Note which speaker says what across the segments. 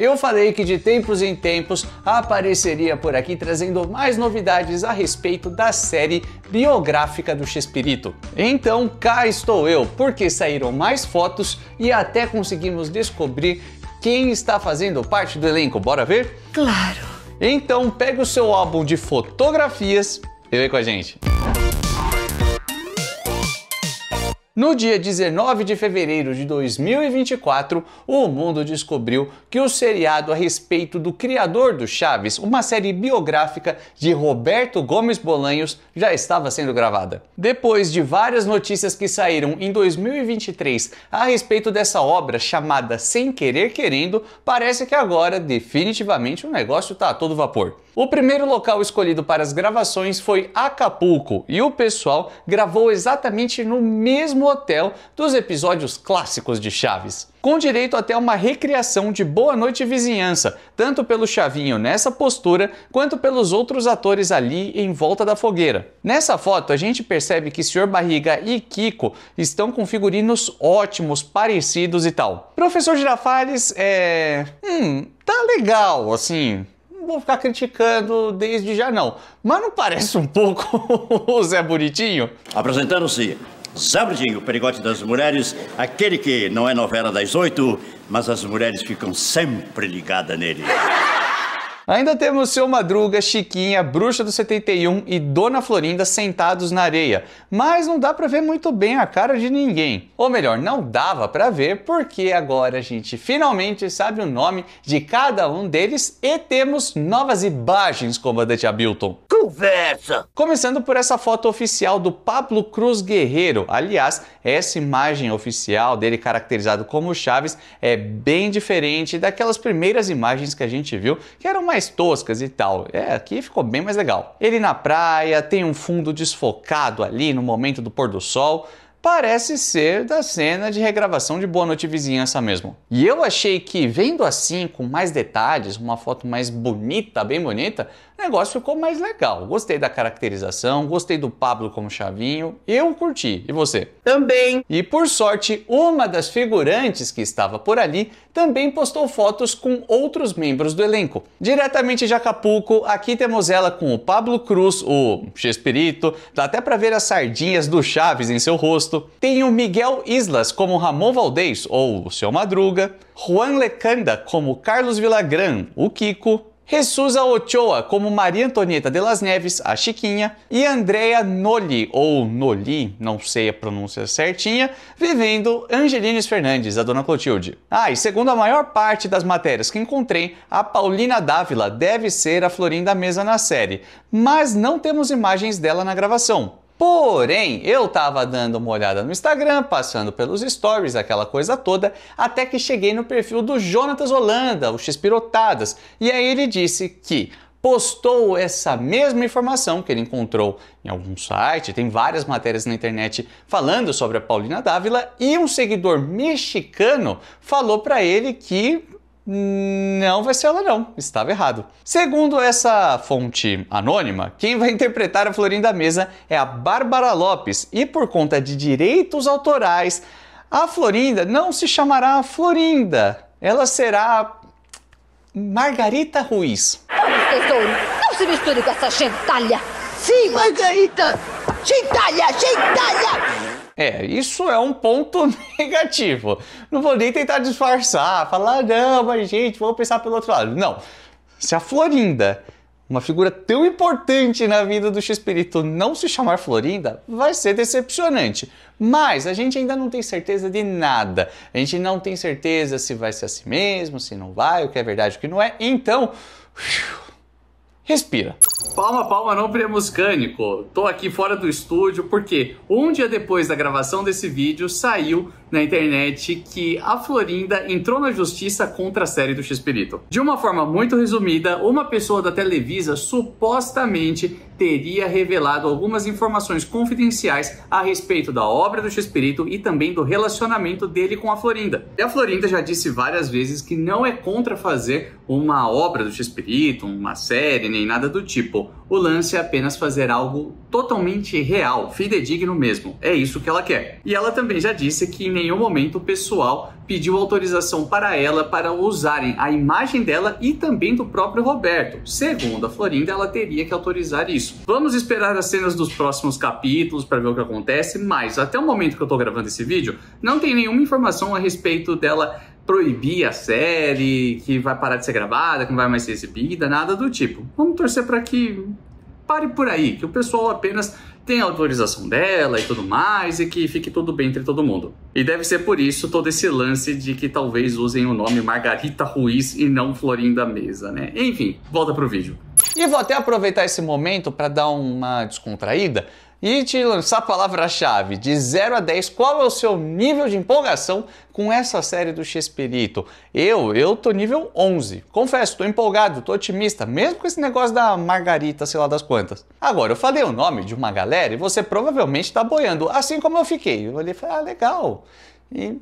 Speaker 1: Eu falei que de tempos em tempos apareceria por aqui trazendo mais novidades a respeito da série biográfica do Chespirito. Então cá estou eu, porque saíram mais fotos e até conseguimos descobrir quem está fazendo parte do elenco. Bora ver? Claro! Então pega o seu álbum de fotografias e vem com a gente. No dia 19 de fevereiro de 2024, o mundo descobriu que o seriado a respeito do criador do Chaves, uma série biográfica de Roberto Gomes Bolanhos, já estava sendo gravada. Depois de várias notícias que saíram em 2023 a respeito dessa obra chamada Sem Querer Querendo, parece que agora definitivamente o negócio está a todo vapor. O primeiro local escolhido para as gravações foi Acapulco e o pessoal gravou exatamente no mesmo hotel dos episódios clássicos de Chaves. Com direito até uma recriação de Boa Noite Vizinhança, tanto pelo Chavinho nessa postura quanto pelos outros atores ali em volta da fogueira. Nessa foto, a gente percebe que Sr. Barriga e Kiko estão com figurinos ótimos, parecidos e tal. Professor Girafales é. Hum, tá legal, assim vou ficar criticando desde já não. Mas não parece um pouco o Zé Bonitinho? Apresentando-se, Zé Bonitinho, o perigote das mulheres, aquele que não é novela das oito, mas as mulheres ficam sempre ligadas nele. Ainda temos Seu Madruga, Chiquinha, Bruxa do 71 e Dona Florinda sentados na areia, mas não dá para ver muito bem a cara de ninguém. Ou melhor, não dava para ver porque agora a gente finalmente sabe o nome de cada um deles e temos novas imagens, comandante Abilton. Conversa! Começando por essa foto oficial do Pablo Cruz Guerreiro. Aliás, essa imagem oficial dele caracterizado como Chaves é bem diferente daquelas primeiras imagens que a gente viu, que eram mais mais toscas e tal. É, aqui ficou bem mais legal. Ele na praia, tem um fundo desfocado ali no momento do pôr do sol parece ser da cena de regravação de Boa Noite Vizinhança mesmo. E eu achei que, vendo assim, com mais detalhes, uma foto mais bonita, bem bonita, o negócio ficou mais legal. Gostei da caracterização, gostei do Pablo como Chavinho. Eu curti. E você? Também. E por sorte, uma das figurantes que estava por ali também postou fotos com outros membros do elenco. Diretamente de Acapulco, aqui temos ela com o Pablo Cruz, o Chespirito, dá até para ver as sardinhas do Chaves em seu rosto. Tem o Miguel Islas como Ramon Valdez ou o seu Madruga, Juan Lecanda como Carlos Villagrán, o Kiko, Ressusa Ochoa como Maria Antonieta de las Neves, a Chiquinha, e Andrea Noli, ou Noli, não sei a pronúncia certinha, vivendo Angelines Fernandes, a Dona Clotilde. Ah, e segundo a maior parte das matérias que encontrei, a Paulina Dávila deve ser a Florinda Mesa na série, mas não temos imagens dela na gravação. Porém, eu estava dando uma olhada no Instagram, passando pelos stories, aquela coisa toda, até que cheguei no perfil do Jonatas Holanda, o X-Pirotadas, e aí ele disse que postou essa mesma informação que ele encontrou em algum site, tem várias matérias na internet falando sobre a Paulina Dávila e um seguidor mexicano falou para ele que não vai ser ela, não. Estava errado. Segundo essa fonte anônima, quem vai interpretar a Florinda Mesa é a Bárbara Lopes e, por conta de direitos autorais, a Florinda não se chamará Florinda. Ela será. Margarita Ruiz. Não se misture com essa gentalha! Sim, Margarita! Gentalha, gentalha! É, isso é um ponto negativo. Não vou nem tentar disfarçar, falar, não, mas gente, vamos pensar pelo outro lado. Não. Se a Florinda, uma figura tão importante na vida do X-Espírito, não se chamar Florinda, vai ser decepcionante. Mas a gente ainda não tem certeza de nada. A gente não tem certeza se vai ser assim mesmo, se não vai, o que é verdade, o que não é. Então. Uiu, Respira. Palma, palma, não pré-muscânico. Tô aqui fora do estúdio porque um dia depois da gravação desse vídeo saiu na internet que a Florinda entrou na justiça contra a série do X-Perito. De uma forma muito resumida, uma pessoa da Televisa supostamente teria revelado algumas informações confidenciais a respeito da obra do X-Perito e também do relacionamento dele com a Florinda. E a Florinda já disse várias vezes que não é contra fazer uma obra do X-Perito, uma série, nem nada do tipo. O lance é apenas fazer algo totalmente real, fidedigno mesmo. É isso que ela quer. E ela também já disse que em nenhum momento o pessoal pediu autorização para ela para usarem a imagem dela e também do próprio Roberto. Segundo a Florinda, ela teria que autorizar isso. Vamos esperar as cenas dos próximos capítulos para ver o que acontece, mas até o momento que eu estou gravando esse vídeo, não tem nenhuma informação a respeito dela proibir a série, que vai parar de ser gravada, que não vai mais ser exibida, nada do tipo. Vamos torcer para que pare por aí, que o pessoal apenas tem a autorização dela e tudo mais, e que fique tudo bem entre todo mundo. E deve ser por isso todo esse lance de que talvez usem o nome Margarita Ruiz e não Florinda Mesa, né? Enfim, volta pro vídeo. E vou até aproveitar esse momento para dar uma descontraída e te lançar a palavra-chave de 0 a 10. Qual é o seu nível de empolgação com essa série do Xperito? Eu, eu tô nível 11. Confesso, tô empolgado, tô otimista, mesmo com esse negócio da Margarita, sei lá das quantas. Agora, eu falei o nome de uma galera e você provavelmente tá boiando, assim como eu fiquei. Eu olhei e falei, ah, legal. E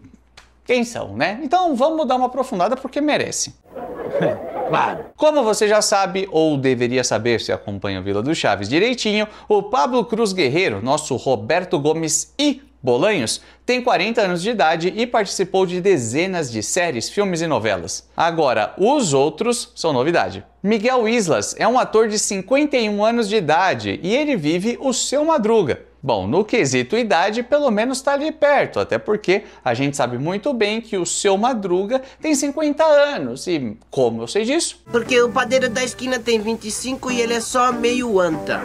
Speaker 1: quem são, né? Então vamos dar uma aprofundada porque merece. Claro. Como você já sabe, ou deveria saber se acompanha o Vila do Chaves direitinho, o Pablo Cruz Guerreiro, nosso Roberto Gomes e Bolanhos tem 40 anos de idade e participou de dezenas de séries, filmes e novelas. Agora, os outros são novidade. Miguel Islas é um ator de 51 anos de idade e ele vive o seu madruga. Bom, no quesito idade, pelo menos está ali perto, até porque a gente sabe muito bem que o seu Madruga tem 50 anos. E como eu sei disso? Porque o padeiro da esquina tem 25 e ele é só meio anta.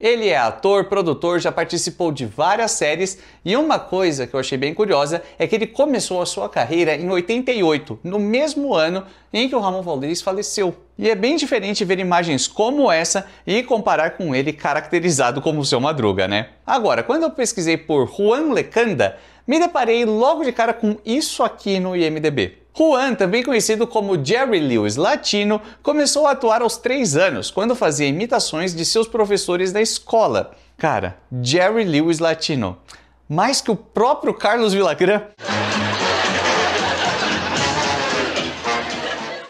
Speaker 1: Ele é ator, produtor, já participou de várias séries e uma coisa que eu achei bem curiosa é que ele começou a sua carreira em 88, no mesmo ano em que o Ramon Valdez faleceu. E é bem diferente ver imagens como essa e comparar com ele caracterizado como seu Madruga, né? Agora, quando eu pesquisei por Juan Lecanda, me deparei logo de cara com isso aqui no IMDb. Juan, também conhecido como Jerry Lewis Latino, começou a atuar aos 3 anos, quando fazia imitações de seus professores da escola. Cara, Jerry Lewis Latino. Mais que o próprio Carlos Villagrán.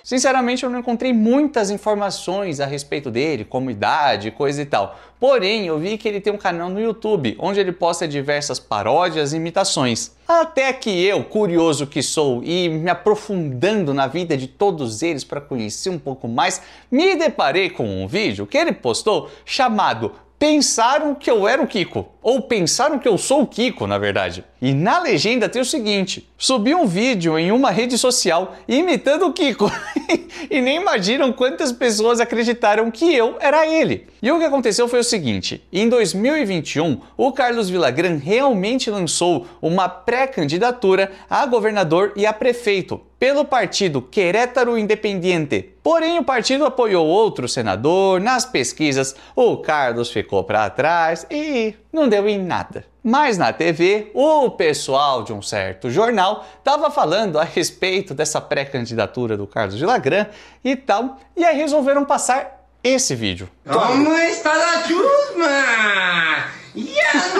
Speaker 1: Sinceramente, eu não encontrei muitas informações a respeito dele, como idade, coisa e tal. Porém, eu vi que ele tem um canal no YouTube onde ele posta diversas paródias e imitações. Até que eu, curioso que sou e me aprofundando na vida de todos eles para conhecer um pouco mais, me deparei com um vídeo que ele postou chamado pensaram que eu era o Kiko, ou pensaram que eu sou o Kiko, na verdade. E na legenda tem o seguinte: subi um vídeo em uma rede social imitando o Kiko e nem imaginam quantas pessoas acreditaram que eu era ele. E o que aconteceu foi o seguinte: em 2021, o Carlos Villagrán realmente lançou uma pré-candidatura a governador e a prefeito, pelo partido Querétaro Independiente. Porém, o partido apoiou outro senador nas pesquisas, o Carlos ficou para trás e não deu em nada. Mas na TV, o pessoal de um certo jornal estava falando a respeito dessa pré-candidatura do Carlos de Lagran e tal, e aí resolveram passar esse vídeo. Como está a chusma?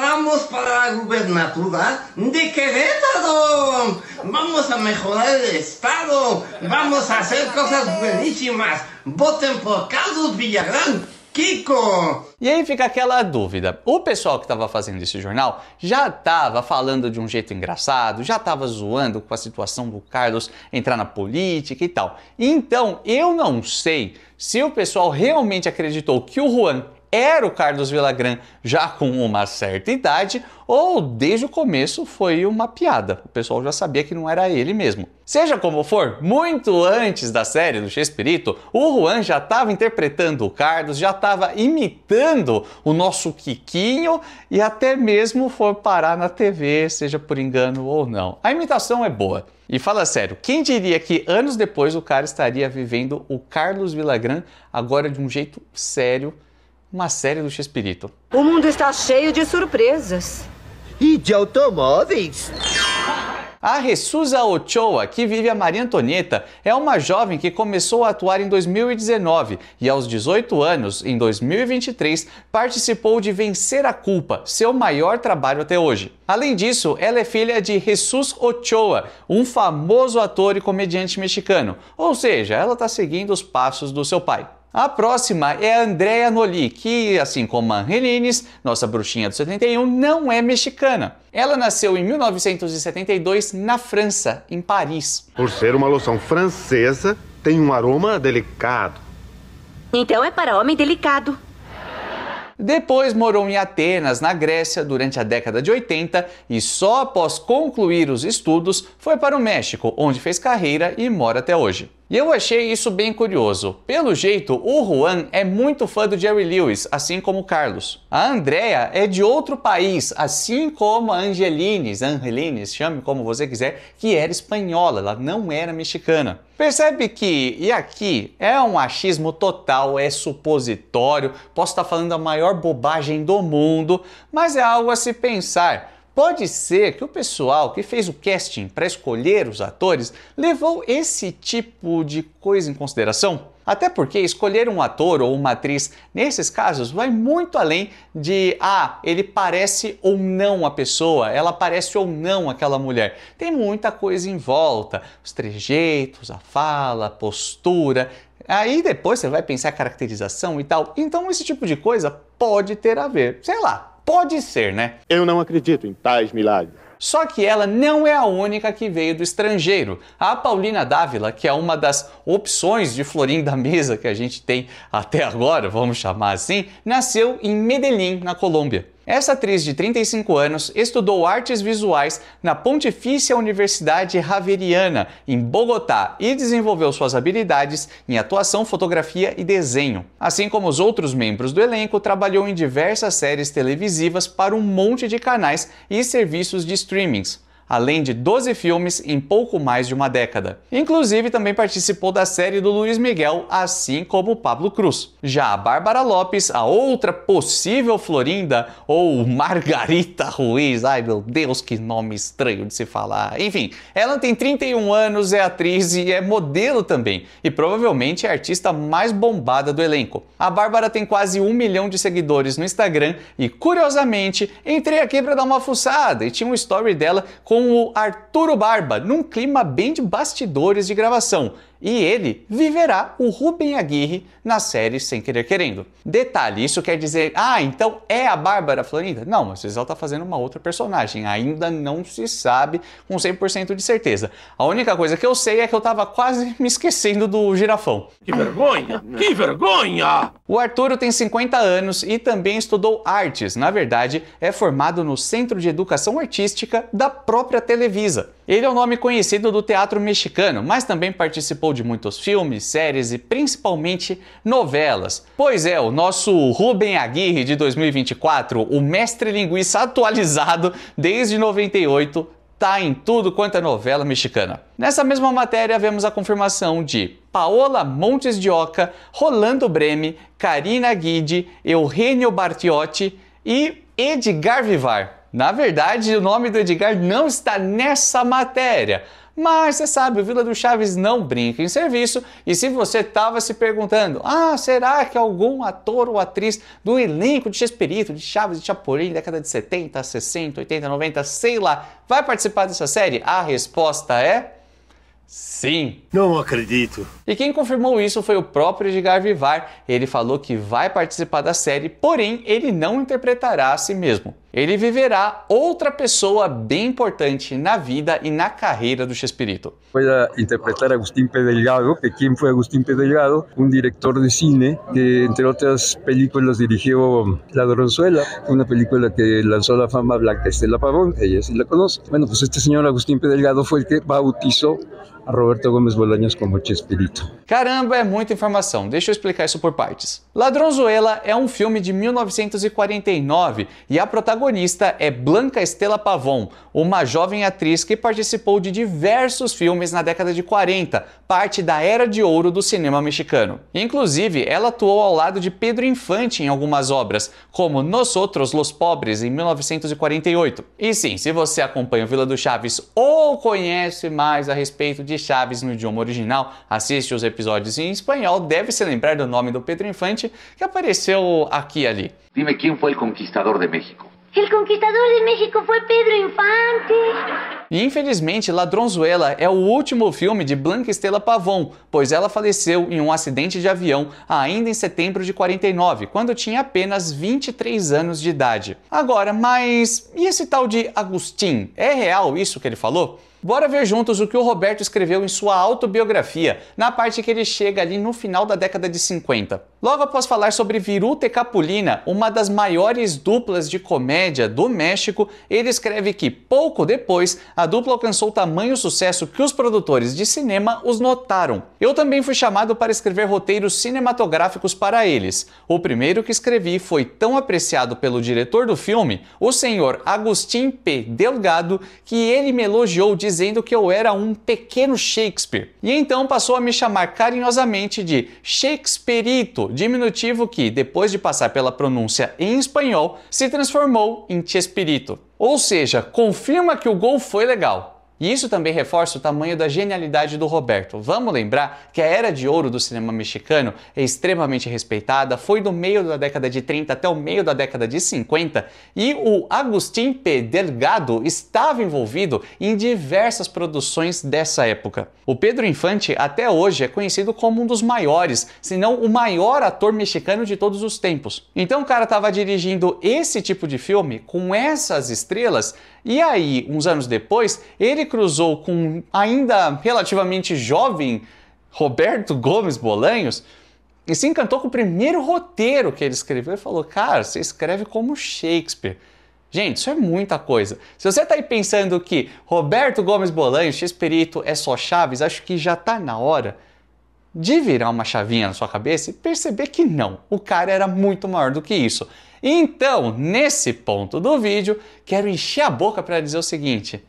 Speaker 1: Vamos para gubernatura de Querétaro. Vamos a mejorar el estado. Vamos a hacer cosas buenísimas. Voten por Carlos Villagrán. Kiko! E aí fica aquela dúvida. O pessoal que estava fazendo esse jornal já estava falando de um jeito engraçado, já estava zoando com a situação do Carlos entrar na política e tal. Então, eu não sei se o pessoal realmente acreditou que o Juan era o Carlos Villagrán já com uma certa idade ou desde o começo foi uma piada. O pessoal já sabia que não era ele mesmo. Seja como for, muito antes da série do Chespirito, o Juan já estava interpretando o Carlos, já estava imitando o nosso Quiquinho e até mesmo foi parar na TV, seja por engano ou não. A imitação é boa. E fala sério, quem diria que anos depois o cara estaria vivendo o Carlos Villagrán agora de um jeito sério uma série do Chespirito. O mundo está cheio de surpresas. E de automóveis. A Ressusa Ochoa, que vive a Maria Antonieta, é uma jovem que começou a atuar em 2019 e, aos 18 anos, em 2023, participou de Vencer a Culpa, seu maior trabalho até hoje. Além disso, ela é filha de Jesus Ochoa, um famoso ator e comediante mexicano, ou seja, ela está seguindo os passos do seu pai. A próxima é a Andrea Noli, que, assim como a Angelines, nossa bruxinha do 71, não é mexicana. Ela nasceu em 1972 na França, em Paris. Por ser uma loção francesa, tem um aroma delicado. Então é para homem delicado. Depois morou em Atenas, na Grécia, durante a década de 80 e só após concluir os estudos foi para o México, onde fez carreira e mora até hoje. E eu achei isso bem curioso. Pelo jeito, o Juan é muito fã do Jerry Lewis, assim como o Carlos. A Andrea é de outro país, assim como a Angelines, Angelines, chame como você quiser, que era espanhola, ela não era mexicana. Percebe que, e aqui, é um achismo total, é supositório, posso estar falando a maior bobagem do mundo, mas é algo a se pensar. Pode ser que o pessoal que fez o casting para escolher os atores levou esse tipo de coisa em consideração. Até porque escolher um ator ou uma atriz nesses casos vai muito além de ah, ele parece ou não a pessoa, ela parece ou não aquela mulher. Tem muita coisa em volta, os trejeitos, a fala, a postura, Aí depois você vai pensar caracterização e tal. Então esse tipo de coisa pode ter a ver. Sei lá, Pode ser, né? Eu não acredito em tais milagres. Só que ela não é a única que veio do estrangeiro. A Paulina Dávila, que é uma das opções de florim da mesa que a gente tem até agora, vamos chamar assim, nasceu em Medellín, na Colômbia. Essa atriz de 35 anos estudou artes visuais na Pontifícia Universidade Javeriana, em Bogotá, e desenvolveu suas habilidades em atuação, fotografia e desenho. Assim como os outros membros do elenco, trabalhou em diversas séries televisivas para um monte de canais e serviços de streamings além de 12 filmes em pouco mais de uma década. Inclusive também participou da série do Luiz Miguel, assim como Pablo Cruz. Já a Bárbara Lopes, a outra possível Florinda, ou Margarita Ruiz, ai meu Deus, que nome estranho de se falar. Enfim, ela tem 31 anos, é atriz e é modelo também, e provavelmente é a artista mais bombada do elenco. A Bárbara tem quase um milhão de seguidores no Instagram e, curiosamente, entrei aqui para dar uma fuçada e tinha um story dela com com o Arturo Barba, num clima bem de bastidores de gravação e ele viverá o Rubem Aguirre na série Sem Querer Querendo. Detalhe, isso quer dizer, ah, então é a Bárbara Florinda? Não, mas ela está fazendo uma outra personagem, ainda não se sabe com 100% de certeza. A única coisa que eu sei é que eu estava quase me esquecendo do girafão. Que vergonha, que vergonha! O Arturo tem 50 anos e também estudou artes, na verdade é formado no Centro de Educação Artística da própria Televisa. Ele é um nome conhecido do teatro mexicano, mas também participou de muitos filmes, séries e principalmente novelas. Pois é, o nosso Rubem Aguirre de 2024, o mestre linguiça atualizado desde 98, tá em tudo quanto é novela mexicana. Nessa mesma matéria, vemos a confirmação de Paola Montes de Oca, Rolando Breme, Karina Guide, Eugênio Bartiotti e Edgar Vivar. Na verdade, o nome do Edgar não está nessa matéria. Mas você sabe, o Vila do Chaves não brinca em serviço. E se você estava se perguntando, ah, será que algum ator ou atriz do elenco de Chespirito, de Chaves, de Chapolin, década de 70, 60, 80, 90, sei lá, vai participar dessa série? A resposta é. Sim. Não acredito. E quem confirmou isso foi o próprio Edgar Vivar. Ele falou que vai participar da série, porém ele não interpretará a si mesmo. Él viverá otra persona bien importante en la vida y e en la carrera de Chespirito. Voy a interpretar a Agustín Pedelgado, que quién fue Agustín Pedelgado, un director de cine que entre otras películas dirigió La Doronzuela, una película que lanzó la fama Blanca Estela Pavón, ella sí la conoce. Bueno, pues este señor Agustín Pedelgado fue el que bautizó Roberto Gomes Bolaños como Chespirito. Caramba, é muita informação. Deixa eu explicar isso por partes. Ladronzuela é um filme de 1949 e a protagonista é Blanca Estela Pavon, uma jovem atriz que participou de diversos filmes na década de 40, parte da era de ouro do cinema mexicano. Inclusive, ela atuou ao lado de Pedro Infante em algumas obras, como Nosotros Outros Los Pobres em 1948. E sim, se você acompanha o Vila do Chaves ou conhece mais a respeito de Chaves no idioma original, assiste os episódios em espanhol, deve se lembrar do nome do Pedro Infante, que apareceu aqui e ali. Dime quem foi o conquistador de México. O conquistador de México foi Pedro Infante. E infelizmente, Ladronzuela é o último filme de Blanca Estela Pavon, pois ela faleceu em um acidente de avião ainda em setembro de 49, quando tinha apenas 23 anos de idade. Agora, mas e esse tal de Agustin? É real isso que ele falou? Bora ver juntos o que o Roberto escreveu em sua autobiografia, na parte que ele chega ali no final da década de 50. Logo após falar sobre Viruta e Capulina, uma das maiores duplas de comédia do México, ele escreve que pouco depois a dupla alcançou tamanho sucesso que os produtores de cinema os notaram. Eu também fui chamado para escrever roteiros cinematográficos para eles. O primeiro que escrevi foi tão apreciado pelo diretor do filme, o senhor Agustín P. Delgado, que ele me elogiou de dizendo que eu era um pequeno Shakespeare. E então passou a me chamar carinhosamente de Shakespeareito, diminutivo que, depois de passar pela pronúncia em espanhol, se transformou em Chespirito. Ou seja, confirma que o gol foi legal. E isso também reforça o tamanho da genialidade do Roberto. Vamos lembrar que a era de ouro do cinema mexicano é extremamente respeitada, foi do meio da década de 30 até o meio da década de 50, e o Agustín P. Delgado estava envolvido em diversas produções dessa época. O Pedro Infante até hoje é conhecido como um dos maiores, se não o maior ator mexicano de todos os tempos. Então o cara estava dirigindo esse tipo de filme com essas estrelas e aí, uns anos depois, ele cruzou com ainda relativamente jovem Roberto Gomes Bolanhos e se encantou com o primeiro roteiro que ele escreveu e falou: Cara, você escreve como Shakespeare. Gente, isso é muita coisa. Se você está aí pensando que Roberto Gomes Bolanhos, Chespirito é só Chaves, acho que já está na hora de virar uma chavinha na sua cabeça e perceber que não, o cara era muito maior do que isso. Então, nesse ponto do vídeo, quero encher a boca para dizer o seguinte: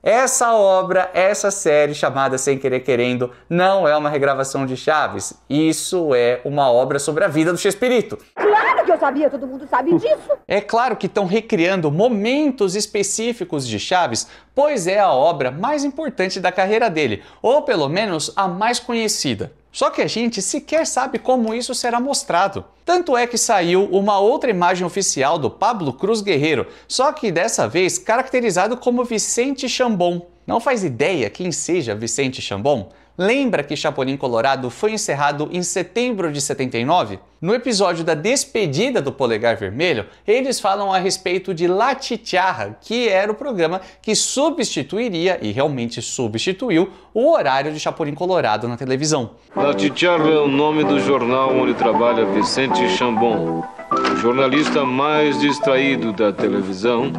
Speaker 1: essa obra, essa série chamada Sem Querer Querendo, não é uma regravação de Chaves. Isso é uma obra sobre a vida do Chespirito. Claro que eu sabia, todo mundo sabe hum. disso. É claro que estão recriando momentos específicos de Chaves, pois é a obra mais importante da carreira dele, ou pelo menos a mais conhecida. Só que a gente sequer sabe como isso será mostrado. Tanto é que saiu uma outra imagem oficial do Pablo Cruz Guerreiro, só que dessa vez caracterizado como Vicente Chambon. Não faz ideia quem seja Vicente Chambon? Lembra que Chapolin Colorado foi encerrado em setembro de 79? No episódio da despedida do Polegar Vermelho, eles falam a respeito de Latitiarra, que era o programa que substituiria, e realmente substituiu, o horário de Chapolin Colorado na televisão. Latitiarra é o nome do jornal onde trabalha Vicente Chambon, o jornalista mais distraído da televisão,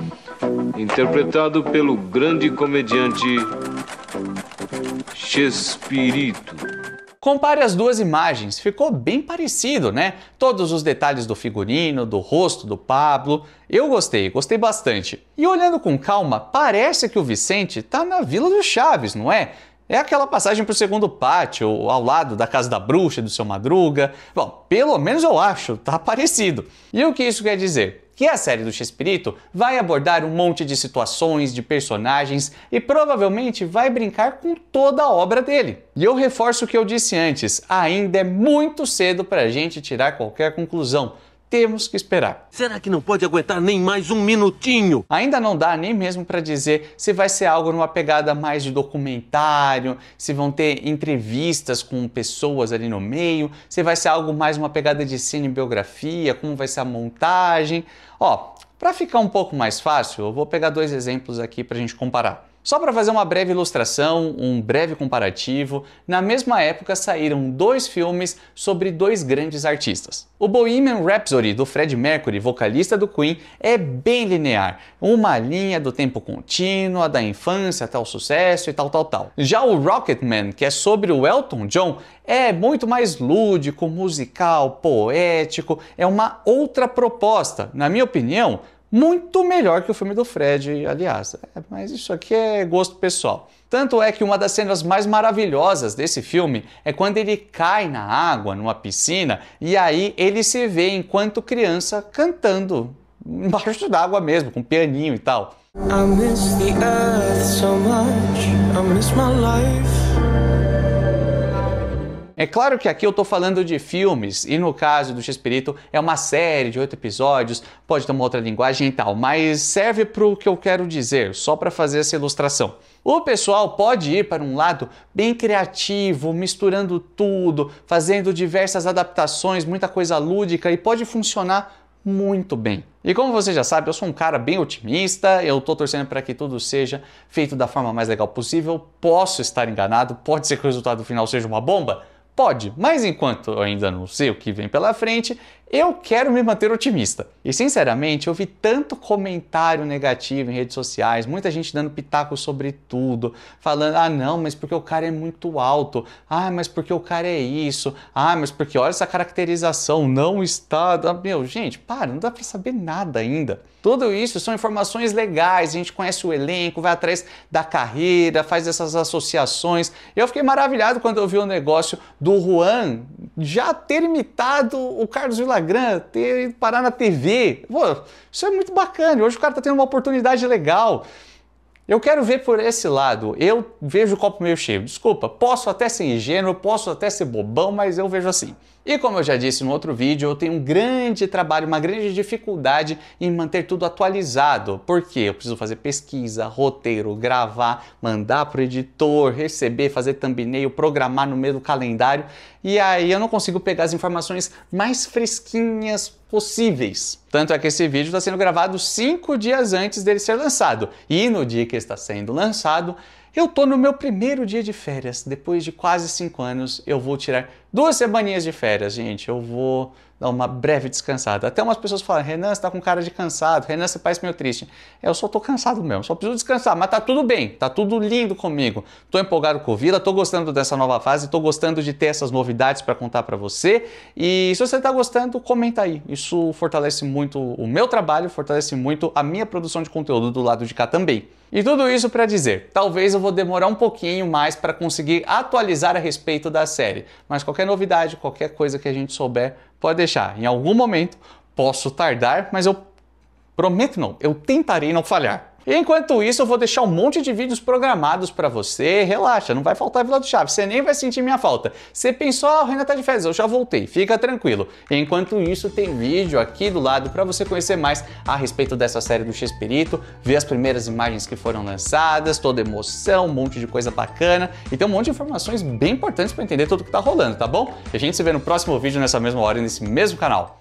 Speaker 1: interpretado pelo grande comediante Chespirito. Compare as duas imagens, ficou bem parecido, né? Todos os detalhes do figurino, do rosto do Pablo. Eu gostei, gostei bastante. E olhando com calma, parece que o Vicente tá na Vila do Chaves, não é? É aquela passagem para o segundo pátio, ao lado da casa da bruxa, do seu Madruga. Bom, pelo menos eu acho, tá parecido. E o que isso quer dizer? que a série do Chespirito vai abordar um monte de situações, de personagens e provavelmente vai brincar com toda a obra dele. E eu reforço o que eu disse antes, ainda é muito cedo para a gente tirar qualquer conclusão temos que esperar. Será que não pode aguentar nem mais um minutinho? Ainda não dá nem mesmo para dizer se vai ser algo numa pegada mais de documentário, se vão ter entrevistas com pessoas ali no meio, se vai ser algo mais uma pegada de cinebiografia, como vai ser a montagem. Ó, para ficar um pouco mais fácil, eu vou pegar dois exemplos aqui para a gente comparar. Só para fazer uma breve ilustração, um breve comparativo, na mesma época saíram dois filmes sobre dois grandes artistas. O Bohemian Rhapsody do Fred Mercury, vocalista do Queen, é bem linear, uma linha do tempo contínua, da infância até o sucesso e tal, tal, tal. Já o Rocketman, que é sobre o Elton John, é muito mais lúdico, musical, poético, é uma outra proposta. Na minha opinião, muito melhor que o filme do Fred, aliás. É, mas isso aqui é gosto pessoal. Tanto é que uma das cenas mais maravilhosas desse filme é quando ele cai na água, numa piscina, e aí ele se vê enquanto criança cantando embaixo d'água mesmo, com um pianinho e tal. I miss the earth so much, I miss my life. É claro que aqui eu estou falando de filmes e no caso do X-Perito é uma série de oito episódios, pode ter uma outra linguagem e tal, mas serve para o que eu quero dizer, só para fazer essa ilustração. O pessoal pode ir para um lado bem criativo, misturando tudo, fazendo diversas adaptações, muita coisa lúdica e pode funcionar muito bem. E como você já sabe, eu sou um cara bem otimista, eu tô torcendo para que tudo seja feito da forma mais legal possível. Posso estar enganado, pode ser que o resultado final seja uma bomba, Pode, mas enquanto eu ainda não sei o que vem pela frente, eu quero me manter otimista. E sinceramente, eu vi tanto comentário negativo em redes sociais, muita gente dando pitaco sobre tudo, falando: "Ah, não, mas porque o cara é muito alto. Ah, mas porque o cara é isso. Ah, mas porque olha essa caracterização não está, meu, gente, para, não dá para saber nada ainda. Tudo isso são informações legais, a gente conhece o elenco, vai atrás da carreira, faz essas associações. Eu fiquei maravilhado quando eu vi o negócio do Juan já ter imitado o Carlos Villagrán Instagram, ter, parar na TV. Pô, isso é muito bacana. Hoje o cara está tendo uma oportunidade legal. Eu quero ver por esse lado. Eu vejo o copo meio cheio. Desculpa, posso até ser ingênuo, posso até ser bobão, mas eu vejo assim. E como eu já disse no outro vídeo, eu tenho um grande trabalho, uma grande dificuldade em manter tudo atualizado, porque eu preciso fazer pesquisa, roteiro, gravar, mandar para o editor, receber, fazer thumbnail, programar no meio do calendário, e aí eu não consigo pegar as informações mais fresquinhas possíveis. Tanto é que esse vídeo está sendo gravado cinco dias antes dele ser lançado, e no dia que está sendo lançado, eu tô no meu primeiro dia de férias. Depois de quase cinco anos, eu vou tirar Duas semaninhas de férias, gente, eu vou dar uma breve descansada. Até umas pessoas falam, Renan, você tá com cara de cansado, Renan, você parece meio triste. Eu só tô cansado mesmo, só preciso descansar, mas tá tudo bem, tá tudo lindo comigo. Tô empolgado com o Vila, tô gostando dessa nova fase, tô gostando de ter essas novidades para contar para você. E se você tá gostando, comenta aí. Isso fortalece muito o meu trabalho, fortalece muito a minha produção de conteúdo do lado de cá também. E tudo isso para dizer, talvez eu vou demorar um pouquinho mais para conseguir atualizar a respeito da série, mas qualquer qualquer novidade, qualquer coisa que a gente souber, pode deixar. Em algum momento posso tardar, mas eu prometo não, eu tentarei não falhar. E enquanto isso, eu vou deixar um monte de vídeos programados para você. Relaxa, não vai faltar Vila do Chaves, você nem vai sentir minha falta. Você pensou, ah, o Renan tá de férias, eu já voltei, fica tranquilo. Enquanto isso, tem vídeo aqui do lado para você conhecer mais a respeito dessa série do X-Perito, ver as primeiras imagens que foram lançadas, toda emoção, um monte de coisa bacana e tem um monte de informações bem importantes para entender tudo que tá rolando, tá bom? E a gente se vê no próximo vídeo nessa mesma hora nesse mesmo canal.